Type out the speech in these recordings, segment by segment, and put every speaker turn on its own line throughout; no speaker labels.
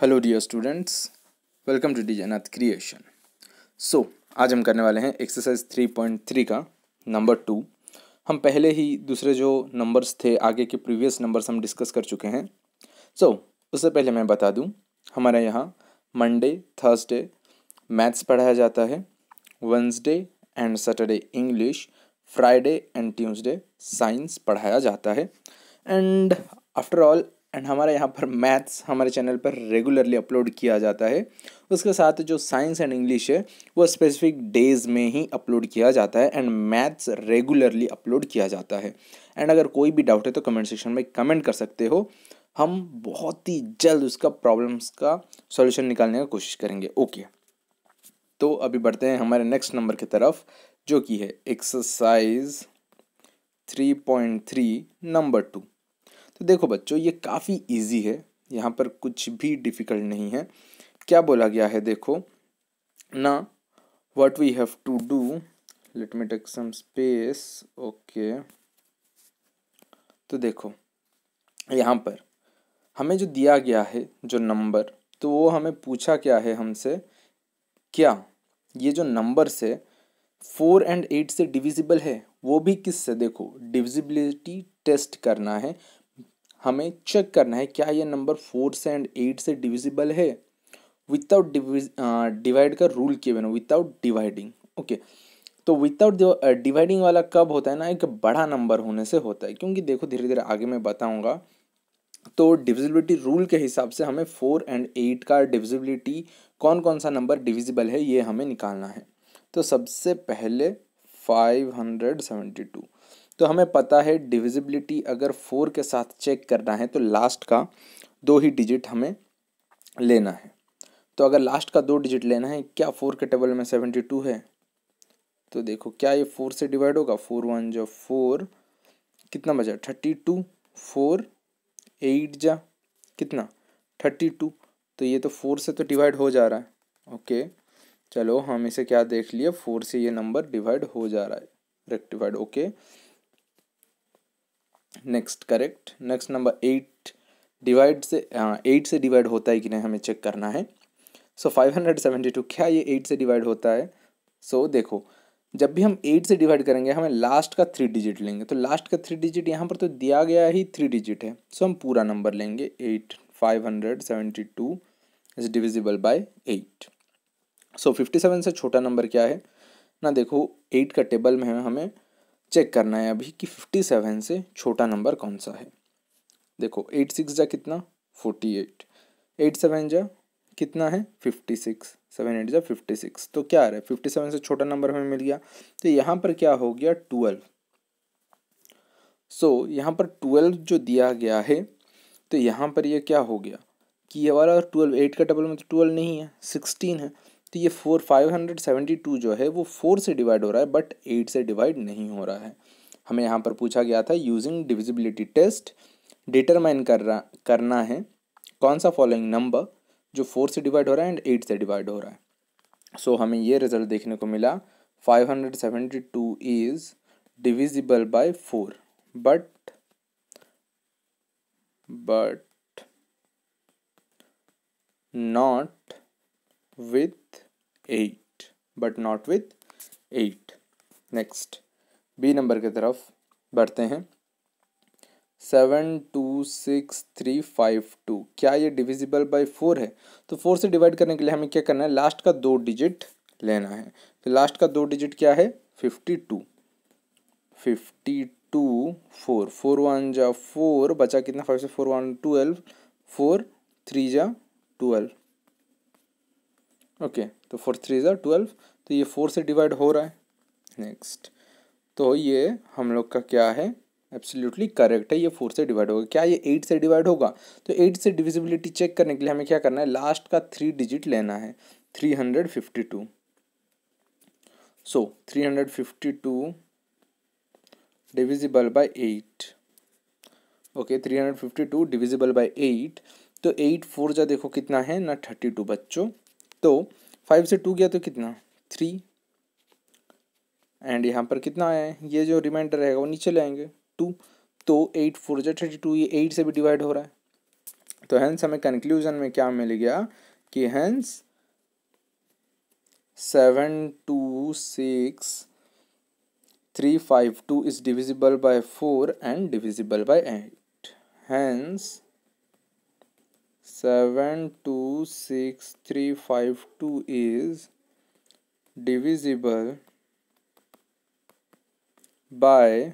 Hello dear students welcome to Janath creation so आज हम करने वाले हैं एक्सरसाइज थ्री पॉइंट थ्री का नंबर टू हम पहले ही दूसरे जो नंबर्स थे आगे के प्रीवियस नंबर्स हम डिस्कस कर चुके हैं सो so, उससे पहले मैं बता दूं हमारे यहाँ मंडे थर्सडे मैथ्स पढ़ाया जाता है Wednesday and Saturday English Friday and Tuesday science पढ़ाया जाता है एंड आफ्टर ऑल एंड हमारे यहाँ पर मैथ्स हमारे चैनल पर रेगुलरली अपलोड किया जाता है उसके साथ जो साइंस एंड इंग्लिश है वो स्पेसिफिक डेज़ में ही अपलोड किया जाता है एंड मैथ्स रेगुलरली अपलोड किया जाता है एंड अगर कोई भी डाउट है तो कमेंट सेक्शन में कमेंट कर सकते हो हम बहुत ही जल्द उसका प्रॉब्लम्स का सॉल्यूशन निकालने का कोशिश करेंगे ओके तो अभी बढ़ते हैं हमारे नेक्स्ट नंबर की तरफ जो कि है exercise three point three number two तो देखो बच्चों ये काफ़ी इजी है यहाँ पर कुछ भी डिफ़िकल्ट नहीं है क्या बोला गया है देखो ना what we have to do let me take some space okay तो देखो यहाँ पर हमें जो दिया गया है जो नंबर तो वो हमें पूछा क्या है हमसे क्या ये जो नंबर से फोर एंड एट से डिविजिबल है वो भी किस से देखो डिविजिबिलिटी टेस्ट करना है हमें चेक करना है क्या ये नंबर फोर से एंड एट से डिविजिबल है विदाउट डिवाइड का रूल किए बिना विदाउट डिवाइडिंग ओके तो विदाउट डिवाइडिंग वाला कब होता है ना एक बड़ा नंबर होने से होता है क्योंकि देखो धीरे धीरे आगे मैं बताऊंगा तो डिविजिबिलिटी रूल के हिसाब से हमें फोर एंड एट का डिविजिबिलिटी कौन कौन सा नंबर डिविजिबल है ये हमें निकालना है तो सबसे पहले फाइव हंड्रेड सेवेंटी टू तो हमें पता है डिविजिबिलिटी अगर फोर के साथ चेक करना है तो लास्ट का दो ही डिजिट हमें लेना है तो अगर लास्ट का दो डिजिट लेना है क्या फोर के टेबल में सेवेंटी टू है तो देखो क्या ये फोर से डिवाइड होगा फोर वन जो फोर कितना बचा थर्टी टू फोर एट जा कितना थर्टी टू तो ये तो फोर से तो डिवाइड हो जा रहा है ओके चलो हम इसे क्या देख लिए फोर से ये नंबर डिवाइड हो जा रहा है rectified okay next correct next number eight divide से एट से डिवाइड होता है कि नहीं हमें चेक करना है so five hundred seventy two क्या ये एट से डिवाइड होता है सो so, देखो जब भी हम एट से डिवाइड करेंगे हमें लास्ट का थ्री डिजिट लेंगे तो लास्ट का थ्री डिजिट यहाँ पर तो दिया गया ही थ्री डिजिट है सो so, हम पूरा नंबर लेंगे eight five hundred seventy two is divisible by eight so fifty seven से छोटा नंबर क्या है ना देखो एट का टेबल में हमें चेक करना है अभी कि फिफ्टी सेवन से छोटा नंबर कौन सा है देखो एट सिक्स जा कितना फोर्टी एट एट सेवन जा कितना है फिफ्टी सिक्स सेवन एट जा फिफ्टी सिक्स तो क्या आ रहा है फिफ्टी सेवन से छोटा नंबर हमें मिल गया तो यहाँ पर क्या हो गया ट्वेल्व सो so, यहाँ पर ट्वेल्व जो दिया गया है तो यहाँ पर ये यह क्या हो गया कि ये वाला ट्वेल्व एट का टेबल में तो ट्वेल्व नहीं है सिक्सटीन है तो ये four five hundred seventy two जो है वो फोर से डिवाइड हो रहा है बट एट से डिवाइड नहीं हो रहा है हमें यहाँ पर पूछा गया था यूजिंग डिविजिबिलिटी टेस्ट डिटरमाइन कर रहा करना है कौन सा फॉलोइंग नंबर जो फोर से डिवाइड हो रहा है एंड एट से डिवाइड हो रहा है सो so, हमें ये रिजल्ट देखने को मिला five hundred seventy two is divisible by four but but not with 8 but not with 8 next B number की तरफ बढ़ते हैं seven two six three five two क्या ये डिविजिबल बाय फोर है तो फोर से डिवाइड करने के लिए हमें क्या करना है लास्ट का दो डिजिट लेना है तो लास्ट का दो डिजिट क्या है fifty two fifty two four four one जा फोर बचा कितना फाइव से four one twelve four three जा ट्वेल्व ओके तो फोर थ्री जो ट्वेल्व तो ये फोर से डिवाइड हो रहा है नेक्स्ट तो ये हम लोग का क्या है एब्सोल्युटली करेक्ट है ये फोर से डिवाइड होगा क्या ये एट से डिवाइड होगा तो एट से डिविजिबिलिटी चेक करने के लिए हमें क्या करना है लास्ट का थ्री डिजिट लेना है three hundred fifty two so three hundred fifty two divisible by eight okay three hundred fifty two divisible by eight तो एट फोर जा देखो कितना है ना थर्टी टू बच्चों तो फाइव से टू गया तो कितना थ्री एंड यहाँ पर कितना आया है ये जो रिमाइंडर रहेगा वो नीचे ले आएंगे टू तो एट फोर जो थर्टी टू ये एट से भी डिवाइड हो रहा है तो हैंस हमें कंक्लूजन में क्या मिल गया कि hence seven two six three five two is divisible by 4 and divisible by 8. Hence, two is divisible by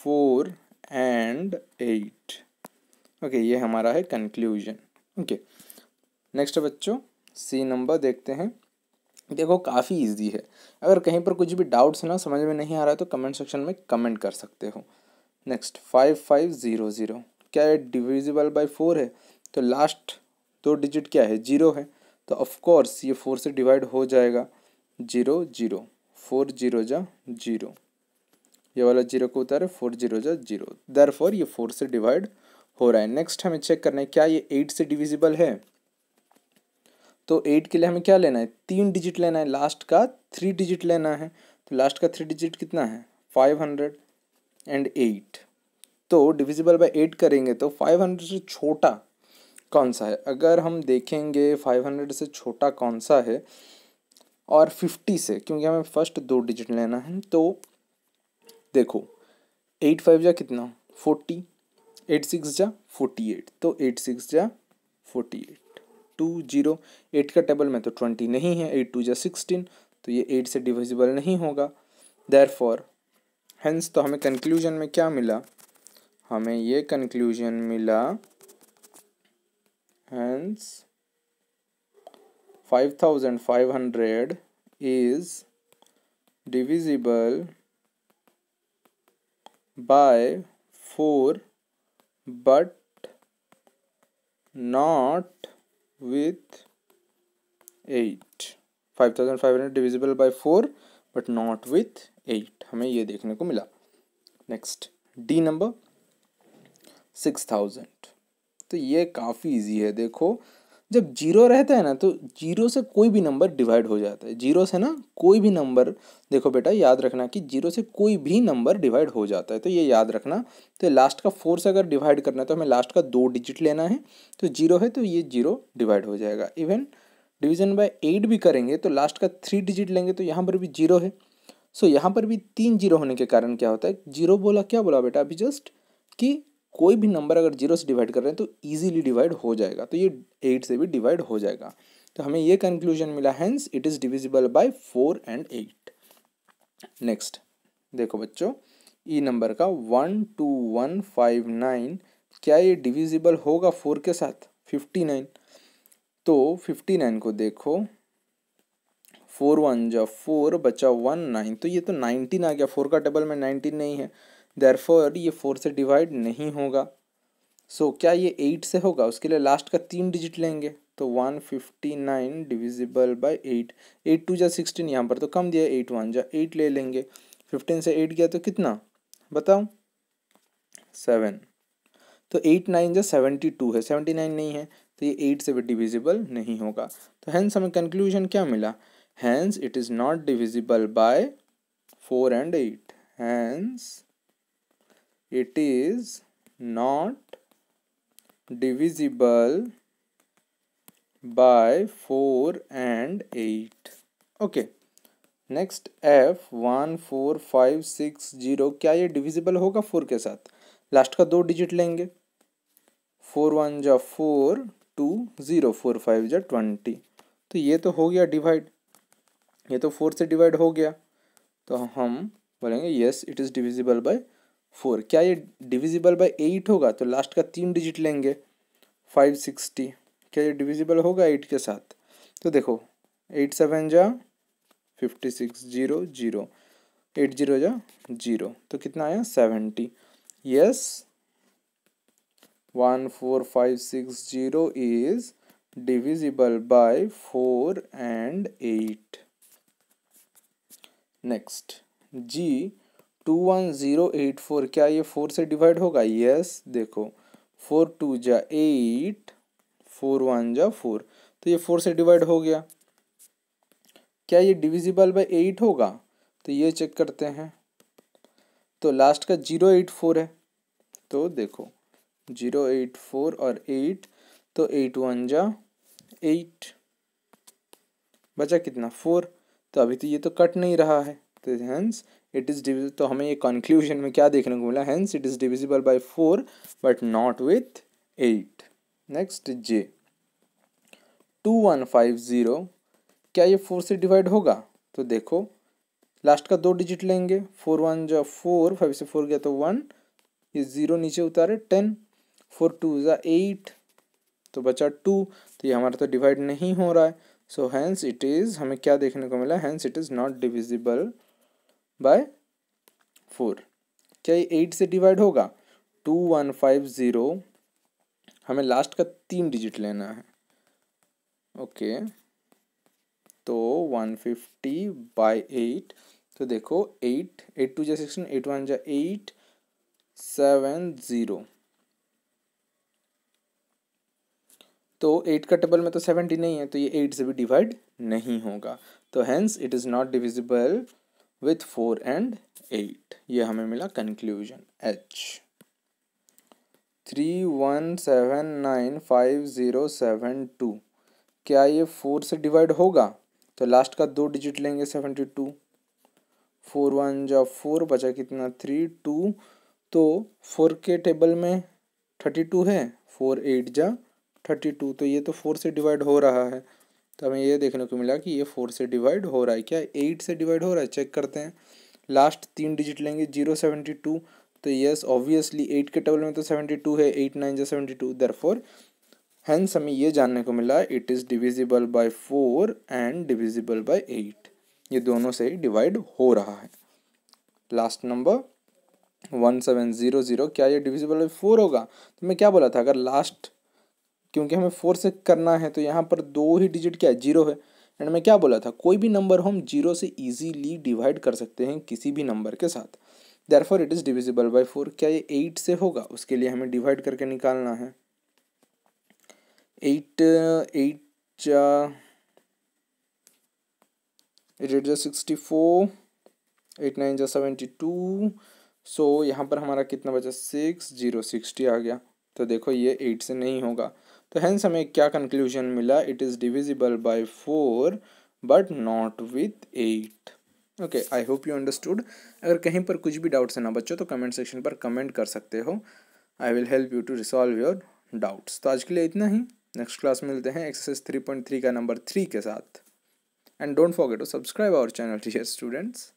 four and eight okay okay, ये हमारा है कंक्लूजन ओके नेक्स्ट बच्चों सी नंबर देखते हैं देखो काफ़ी इजी है अगर कहीं पर कुछ भी डाउट्स ना समझ में नहीं आ रहा है तो कमेंट सेक्शन में कमेंट कर सकते हो next five five zero zero क्या ये डिविजिबल बाई फोर है तो लास्ट दो डिजिट क्या है जीरो है तो ऑफकोर्स ये फोर से डिवाइड हो जाएगा जीरो जीरो फोर जीरो जा जीरो ये वाला जीरो को उतारे फोर जीरो जा जीरो दर फोर ये फोर से डिवाइड हो रहा है नेक्स्ट हमें चेक करना है क्या ये एट से डिविजिबल है तो एट के लिए हमें क्या लेना है तीन डिजिट लेना है लास्ट का थ्री डिजिट लेना है तो लास्ट का थ्री डिजिट कितना है फाइव हंड्रेड एंड एट तो डिविजिबल बाय एट करेंगे तो फाइव हंड्रेड से छोटा कौन सा है अगर हम देखेंगे फाइव हंड्रेड से छोटा कौन सा है और फिफ्टी से क्योंकि हमें फर्स्ट दो डिजिट लेना है तो देखो एट फाइव जा कितना फोर्टी एट सिक्स जा फोर्टी एट तो एट सिक्स जा forty eight two zero eight का टेबल में तो ट्वेंटी नहीं है एट टू जा सिक्सटीन तो ये एट से डिविजिबल नहीं होगा देर फॉर हैंस तो हमें कंक्लूजन में क्या मिला हमें ये कंक्लूजन मिला hence 5500 is divisible by 4 but not with 8 5500 divisible by 4 but not with 8 हमें ये देखने को मिला Next, D number 6000 तो ये काफ़ी इजी है देखो जब जीरो रहता है ना तो जीरो से कोई भी नंबर डिवाइड हो जाता है जीरो से ना कोई भी नंबर देखो बेटा याद रखना कि जीरो से कोई भी नंबर डिवाइड हो जाता है तो ये याद रखना तो लास्ट का फोर से अगर डिवाइड करना है तो हमें लास्ट का दो डिजिट लेना है तो जीरो है तो ये जीरो डिवाइड हो जाएगा इवन डिवीजन बाय एट भी करेंगे तो लास्ट का थ्री डिजिट लेंगे तो यहाँ पर भी जीरो है सो so, यहाँ पर भी तीन जीरो होने के कारण क्या होता है जीरो बोला क्या बोला बेटा अभी जस्ट कि कोई भी नंबर अगर जीरो से डिवाइड कर रहे हैं तो ईजिली डिवाइड हो जाएगा तो ये एट से भी डिवाइड हो जाएगा तो हमें ये कंक्लूजन मिला hence it is divisible by four and eight next देखो बच्चों ई नंबर का one two one five nine क्या ये डिविजिबल होगा फोर के साथ फिफ्टी नाइन तो फिफ्टी नाइन को देखो फोर वन जा फोर बचा वन नाइन तो ये तो नाइनटीन आ गया फोर का टेबल में नाइनटीन नहीं है देरफोर ये फोर से डिवाइड नहीं होगा सो so, क्या ये एट से होगा उसके लिए लास्ट का तीन डिजिट लेंगे तो one fifty nine divisible by eight eight two जा सिक्सटीन यहाँ पर तो कम दिया एट वन जा एट ले लेंगे फिफ्टीन से एट गया तो कितना बताओ सेवन तो एट नाइन जा सेवेंटी टू है सेवेंटी नाइन नहीं है तो ये एट से भी डिविजिबल नहीं होगा तो हैंस हमें कंक्लूजन क्या मिला hence it is not divisible by four and eight hence it is not divisible by four and eight okay next F one four five six zero क्या ये डिविजिबल होगा फोर के साथ लास्ट का दो डिजिट लेंगे फोर वन जा four two zero four five जा ट्वेंटी तो ये तो हो गया डिवाइड ये तो फोर से डिवाइड हो गया तो हम बोलेंगे yes it is divisible by four क्या ये डिविजिबल बाय एट होगा तो लास्ट का तीन डिजिट लेंगे फाइव सिक्सटी क्या ये डिविजिबल होगा एट के साथ तो देखो एट सेवन जा fifty six zero zero eight zero जा जीरो तो कितना आया seventy yes one four five six zero is divisible by four and eight next G two one zero eight four क्या ये फोर से डिवाइड होगा yes देखो फोर टू जा एट फोर वन जा फोर तो ये फोर से डिवाइड हो गया क्या ये डिविजिबल बाय एट होगा तो ये चेक करते हैं तो लास्ट का जीरो एट फोर है तो देखो जीरो एट फोर और एट तो एट वन जा एट बचा कितना फोर तो अभी तो ये तो कट नहीं रहा है सकते थे हैंस इट इज़ डिविज तो हमें ये कंक्लूजन में क्या देखने को मिला hence it is divisible by four but not with eight next J two one five zero क्या ये फोर से डिवाइड होगा तो देखो लास्ट का दो डिजिट लेंगे फोर वन जो फोर फाइव से फोर गया तो वन ये ज़ीरो नीचे उतारे टेन फोर टू ज़ा एट तो बचा टू तो ये हमारा तो डिवाइड नहीं हो रहा है सो हैंस इट इज़ हमें क्या देखने को मिला hence it is not divisible by four क्या ये एट से डिवाइड होगा टू वन फाइव ज़ीरो हमें लास्ट का तीन डिजिट लेना है ओके तो वन फिफ्टी बाई एट तो देखो एट एट टू जै सिक्सटीन एट वन जै एट सेवन ज़ीरो तो एट का टेबल में तो सेवेंटी नहीं है तो ये एट से भी डिवाइड नहीं होगा तो hence it is not divisible with four and eight ये हमें मिला conclusion H three one seven nine five zero seven two क्या ये फोर से डिवाइड होगा तो लास्ट का दो डिजिट लेंगे सेवेंटी टू फोर वन जब फोर बचा कितना थ्री टू तो फोर के टेबल में थर्टी टू है फोर एट जा थर्टी टू तो ये तो फोर से डिवाइड हो रहा है तो हमें ये देखने को मिला कि ये फोर से डिवाइड हो रहा है क्या एट से डिवाइड हो रहा है चेक करते हैं लास्ट तीन डिजिट लेंगे जीरो सेवेंटी टू तो यस ऑब्वियसली एट के टेबल में तो सेवेंटी टू है एट नाइन जो seventy two therefore hence हमें ये जानने को मिला it is divisible by four and divisible by eight ये दोनों से ही डिवाइड हो रहा है last number one seven zero zero क्या ये डिविजिबल बाई फोर होगा तो मैं क्या बोला था अगर लास्ट क्योंकि हमें फोर से करना है तो यहाँ पर दो ही डिजिट क्या है जीरो है एंड मैं क्या बोला था कोई भी नंबर हम जीरो से ईजीली डिवाइड कर सकते हैं किसी भी नंबर के साथ therefore it is divisible by four क्या ये एट से होगा उसके लिए हमें डिवाइड करके निकालना है एट एट एट जा सिक्सटी फोर एट नाइन जा सेवेंटी टू सो यहाँ पर हमारा कितना बचा सिक्स जीरो सिक्सटी आ गया तो देखो ये एट से नहीं होगा तो हैंस हमें क्या कंक्लूजन मिला it is divisible by four but not with eight okay I hope you understood अगर कहीं पर कुछ भी डाउट्स है ना बच्चों तो कमेंट सेक्शन पर कमेंट कर सकते हो I will help you to resolve your doubts तो आज के लिए इतना ही नेक्स्ट क्लास मिलते हैं एक्सरसाइज थ्री पॉइंट थ्री का नंबर थ्री के साथ and don't forget to subscribe our channel teacher students